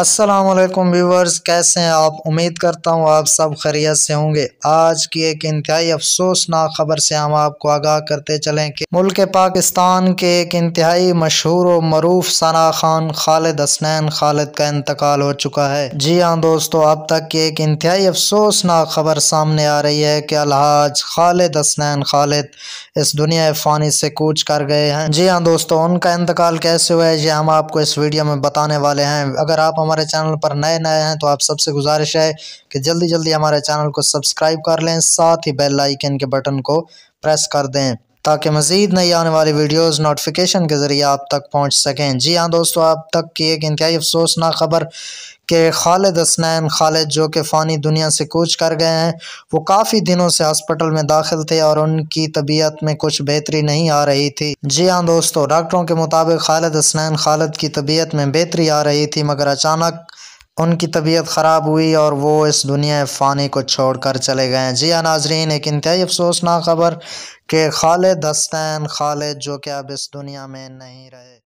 Aslam viewers कैसे हैं आप उम्मीद करता हूँ आप सब खैरियत से होंगे आज की एक इंतहाई अफसोसनाक खबर से हम आपको आगाह करते चलें कि मुल्क पाकिस्तान के एक इंतहाई मशहूर व मरूफ सना खान खालिद हसनैन खालिद का इंतकाल हो चुका है जी हाँ दोस्तों अब तक की एक इंतहाई अफसोसनाक खबर सामने आ रही है कि अलहाज खालिद हसनैन खालिद इस दुनिया फ़ानी से कूच कर गए हैं जी हाँ दोस्तों उनका इंतकाल कैसे हुआ है ये हम आपको इस वीडियो में बताने वाले हैं अगर आप हमारे चैनल पर नए नए हैं तो आप सबसे गुजारिश है कि जल्दी जल्दी हमारे चैनल को सब्सक्राइब कर लें साथ ही बेल आइकन के बटन को प्रेस कर दें ताकि मज़ीद नई आने वाली वीडियोज़ नोटिफिकेशन के ज़रिए आप तक पहुँच सकें जी हाँ दोस्तों आप तक की एक इंतहाई अफसोसनाक खबर के खालिद हसनैन खालिद जो कि फ़ानी दुनिया से कूच कर गए हैं वो काफ़ी दिनों से हॉस्पिटल में दाखिल थे और उनकी तबीयत में कुछ बेहतरी नहीं आ रही थी जी हाँ दोस्तों डॉक्टरों के मुताबिक खालिद हसनैन खालिद की तबीयत में बेहतरी आ रही थी मगर अचानक उनकी तबीयत ख़राब हुई और वो इस दुनिया फ़ानी को छोड़ कर चले गए जी हाँ नाजरीन एक इंतहाई अफसोसनाक खबर कि खालिद हस्तैन खालिद जो कि अब इस दुनिया में नहीं रहे